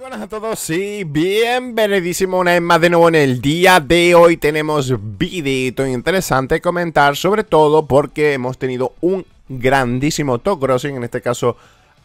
buenas a todos y bienvenidísimo una vez más de nuevo en el día de hoy tenemos videito interesante comentar sobre todo porque hemos tenido un grandísimo top crossing en este caso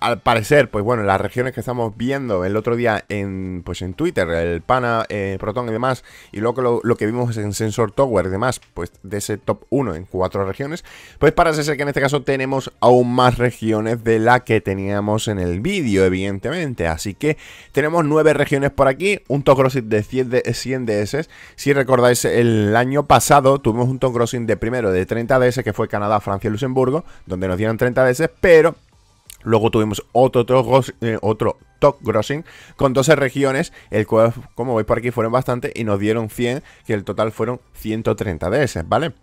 al parecer, pues bueno, las regiones que estamos viendo el otro día en, pues en Twitter, el Pana, eh, Proton y demás, y luego lo, que vimos en Sensor Tower y demás, pues de ese top 1 en cuatro regiones, pues parece ser que en este caso tenemos aún más regiones de la que teníamos en el vídeo, evidentemente. Así que tenemos nueve regiones por aquí, un top crossing de 100, de 100 DS. Si recordáis, el año pasado tuvimos un top crossing de primero de 30 DS, que fue Canadá, Francia y Luxemburgo, donde nos dieron 30 DS, pero Luego tuvimos otro top, eh, otro top grossing con 12 regiones, el cual, como veis por aquí, fueron bastante y nos dieron 100, que el total fueron 130 DS, ¿vale?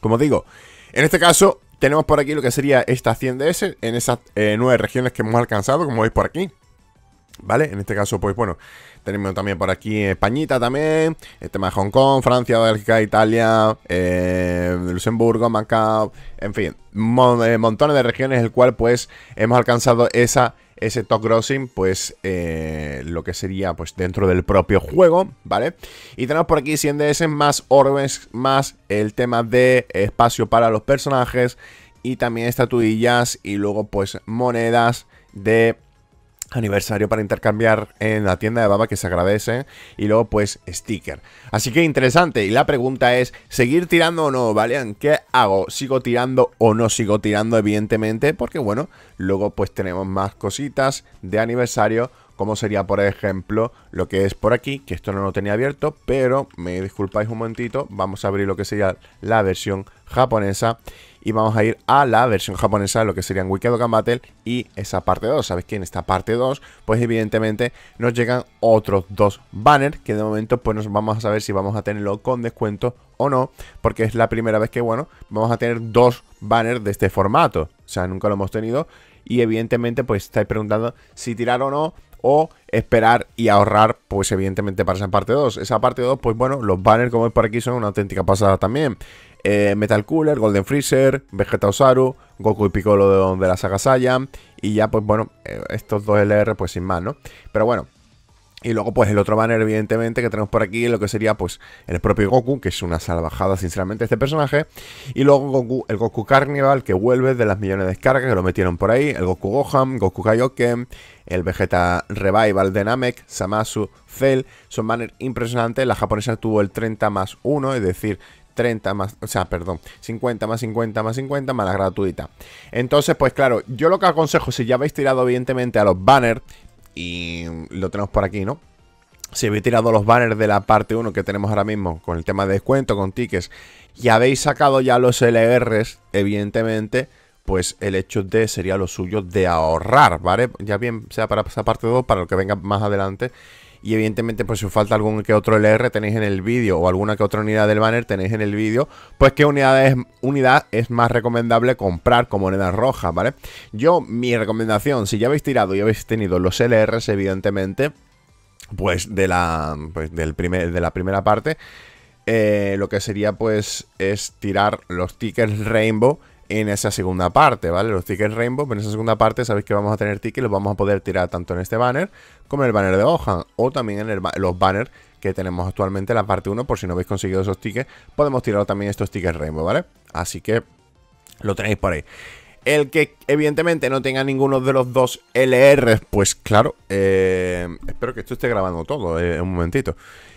Como digo, en este caso tenemos por aquí lo que sería estas 100 DS en esas 9 eh, regiones que hemos alcanzado, como veis por aquí. ¿Vale? En este caso, pues bueno, tenemos también por aquí Españita también, el tema de Hong Kong, Francia, Bélgica, Italia, eh, Luxemburgo, Macao, en fin, eh, montones de regiones, el cual pues hemos alcanzado esa, ese top crossing, pues eh, lo que sería pues dentro del propio juego, ¿vale? Y tenemos por aquí 100 DS más orbes, más el tema de espacio para los personajes y también estatuillas y luego pues monedas de aniversario para intercambiar en la tienda de baba que se agradece y luego pues sticker así que interesante y la pregunta es seguir tirando o no vale qué hago sigo tirando o no sigo tirando evidentemente porque bueno luego pues tenemos más cositas de aniversario como sería por ejemplo lo que es por aquí que esto no lo tenía abierto pero me disculpáis un momentito vamos a abrir lo que sería la versión japonesa y vamos a ir a la versión japonesa lo que serían Wicked Battle y esa parte 2. ¿Sabes que en esta parte 2, pues evidentemente nos llegan otros dos banners que de momento pues nos vamos a saber si vamos a tenerlo con descuento o no, porque es la primera vez que, bueno, vamos a tener dos banners de este formato. O sea, nunca lo hemos tenido y evidentemente pues estáis preguntando si tirar o no o esperar y ahorrar, pues evidentemente para esa parte 2. Esa parte 2, pues bueno, los banners como es por aquí son una auténtica pasada también. Eh, Metal Cooler, Golden Freezer, Vegeta Osaru, Goku y Piccolo de, de la saga Saiyan. Y ya, pues bueno, eh, estos dos LR, pues sin más, ¿no? Pero bueno, y luego, pues, el otro banner, evidentemente, que tenemos por aquí, lo que sería, pues, el propio Goku, que es una salvajada, sinceramente, este personaje. Y luego Goku, el Goku Carnival, que vuelve de las millones de descargas, que lo metieron por ahí. El Goku Gohan, Goku Kaioken, el Vegeta Revival de Namek, Samasu, Cell. Son banners impresionantes. La japonesa tuvo el 30 más 1, es decir, 30 más, o sea, perdón, 50 más 50 más 50 más la gratuita. Entonces, pues claro, yo lo que aconsejo, si ya habéis tirado evidentemente a los banners, y lo tenemos por aquí, ¿no? Si habéis tirado los banners de la parte 1 que tenemos ahora mismo, con el tema de descuento, con tickets, y habéis sacado ya los LRs, evidentemente, pues el hecho de sería lo suyo de ahorrar, ¿vale? Ya bien sea para esa parte 2, para lo que venga más adelante y evidentemente pues si os falta algún que otro LR tenéis en el vídeo o alguna que otra unidad del banner tenéis en el vídeo, pues qué unidad es, unidad es más recomendable comprar con monedas rojas, ¿vale? Yo, mi recomendación, si ya habéis tirado y habéis tenido los LRs evidentemente, pues de la, pues, del primer, de la primera parte, eh, lo que sería pues es tirar los tickets Rainbow en esa segunda parte, ¿vale? Los tickets Rainbow, pero en esa segunda parte sabéis que vamos a tener tickets, los vamos a poder tirar tanto en este banner como en el banner de Ojan o también en los banners que tenemos actualmente en la parte 1, por si no habéis conseguido esos tickets, podemos tirar también estos tickets Rainbow, ¿vale? Así que lo tenéis por ahí. El que evidentemente no tenga ninguno de los dos LRs, pues claro, eh, espero que esto esté grabando todo, en eh, un momentito.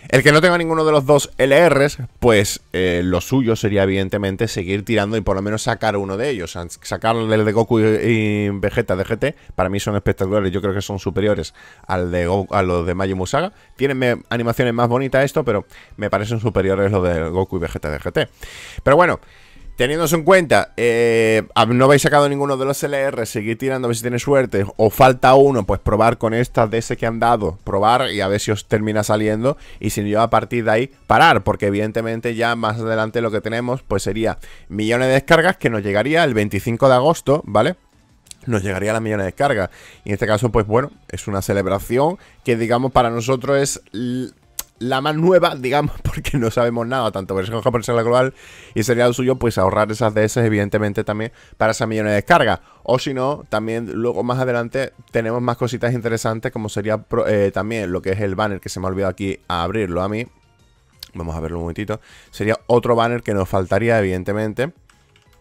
El que no tenga ninguno de los dos LRs, pues eh, lo suyo sería evidentemente seguir tirando y por lo menos sacar uno de ellos. Sacar el de Goku y Vegeta de GT, para mí son espectaculares, yo creo que son superiores al de a los de Majin Musaga. Tienen animaciones más bonitas esto, pero me parecen superiores los de Goku y Vegeta de GT. Pero bueno... Teniéndose en cuenta, eh, no habéis sacado ninguno de los LR, seguir tirando a ver si tiene suerte, o falta uno, pues probar con estas de ese que han dado, probar y a ver si os termina saliendo, y si no, a partir de ahí parar, porque evidentemente ya más adelante lo que tenemos, pues sería millones de descargas que nos llegaría el 25 de agosto, ¿vale? nos llegaría la las millones de descargas. Y en este caso, pues bueno, es una celebración que digamos para nosotros es la más nueva, digamos, porque no sabemos nada, tanto versión en la global, y sería lo suyo, pues ahorrar esas DS, evidentemente, también para esa millones de descargas. O si no, también luego más adelante tenemos más cositas interesantes, como sería eh, también lo que es el banner, que se me ha olvidado aquí a abrirlo a mí. Vamos a verlo un momentito. Sería otro banner que nos faltaría, evidentemente.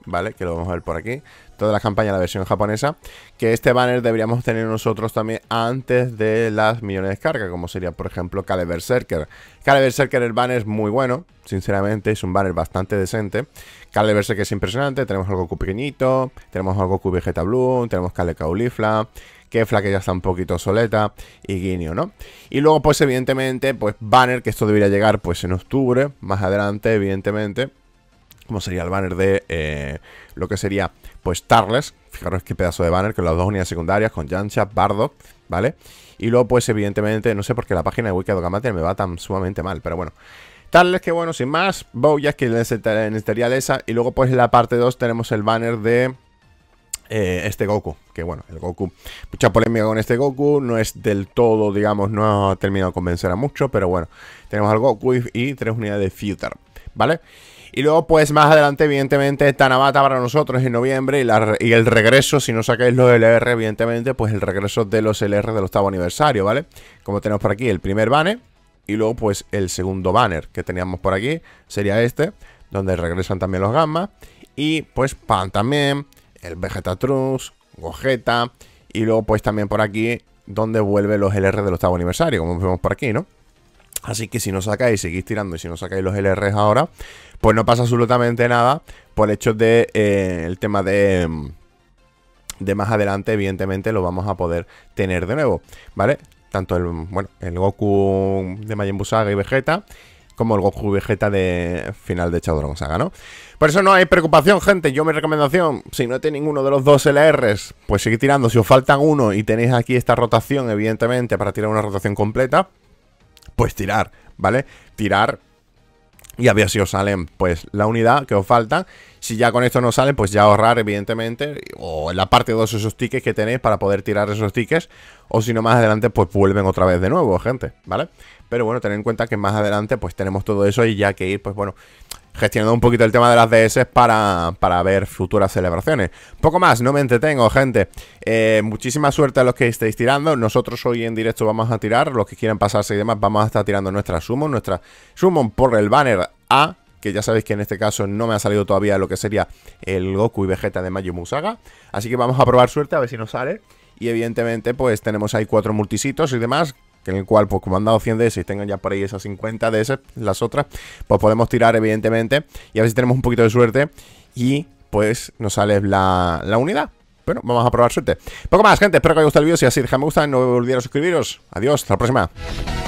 ¿vale? Que lo vamos a ver por aquí. Toda la campaña, la versión japonesa. Que este banner deberíamos tener nosotros también antes de las millones de descargas, como sería, por ejemplo, Kale Berserker. Kale Berserker, el banner es muy bueno, sinceramente, es un banner bastante decente. Kale Berserker es impresionante, tenemos algo Goku pequeñito, tenemos algo Goku Vegeta Blue, tenemos Kale Caulifla. Kefla que ya está un poquito soleta y Guinio, ¿no? Y luego pues evidentemente pues Banner que esto debería llegar pues en octubre, más adelante evidentemente como sería el banner de eh, lo que sería, pues, Tarles. Fijaros qué pedazo de banner con las dos unidades secundarias, con Jancha, Bardo, ¿vale? Y luego, pues, evidentemente, no sé por qué la página de wikidogamater me va tan sumamente mal, pero bueno. Tarles, que bueno, sin más, ya que necesitaría esa. Y luego, pues, en la parte 2 tenemos el banner de... Eh, este Goku. Que bueno, el Goku, mucha polémica con este Goku, no es del todo, digamos, no ha terminado de convencer a muchos pero bueno, tenemos al Goku y, tres unidades de Future, ¿vale? Y luego, pues más adelante, evidentemente, Navata para nosotros en noviembre y, el regreso, si no sacáis los LR, evidentemente, pues el regreso de los LR del octavo aniversario, ¿vale? Como tenemos por aquí el primer banner y luego, pues el segundo banner que teníamos por aquí sería este, donde regresan también los Gamma y pues Pan también el Vegeta Vegetatrus, Gogeta, y luego pues también por aquí donde vuelve los LR del octavo aniversario, como vemos por aquí, ¿no? Así que si no sacáis, seguís tirando y si no sacáis los LRs ahora, pues no pasa absolutamente nada por el hecho de eh, el tema de, mm, de más adelante, evidentemente lo vamos a poder tener de nuevo, ¿vale? Tanto el, bueno, el Goku de Majin y Vegeta como el Goku Vegeta de final de Chadrón Saga, ¿no? Por eso no hay preocupación, gente. Yo mi recomendación, si no tiene ninguno de los dos LRs, pues sigue tirando. Si os faltan uno y tenéis aquí esta rotación, evidentemente, para tirar una rotación completa, pues tirar, ¿vale? Tirar y a ver si os salen pues la unidad que os falta. Si ya con esto no sale, pues ya ahorrar, evidentemente, o en la parte de dos esos tickets que tenéis para poder tirar esos tickets, o si no más adelante, pues vuelven otra vez de nuevo, gente, ¿vale? Pero bueno, tener en cuenta que más adelante pues tenemos todo eso y ya que ir, pues bueno, gestionando un poquito el tema de las DS para, ver futuras celebraciones. Poco más, no me entretengo, gente. Eh, muchísima suerte a los que estéis tirando. Nosotros hoy en directo vamos a tirar, los que quieran pasarse y demás, vamos a estar tirando nuestra Summon, nuestra Summon por el banner A. Que ya sabéis que en este caso no me ha salido todavía lo que sería el Goku y Vegeta de Mayo Musaga. Así que vamos a probar suerte a ver si nos sale. Y evidentemente, pues tenemos ahí cuatro multisitos y demás en el cual, pues como han dado 100 DS y tengan ya por ahí esas 50 DS, las otras, pues podemos tirar, evidentemente, y a ver si tenemos un poquito de suerte y pues nos sale la, unidad. Bueno, vamos a probar suerte. Poco más, gente. Espero que os haya gustado el vídeo. Si así, dejadme gusta. No olvidéis suscribiros. Adiós. Hasta la próxima.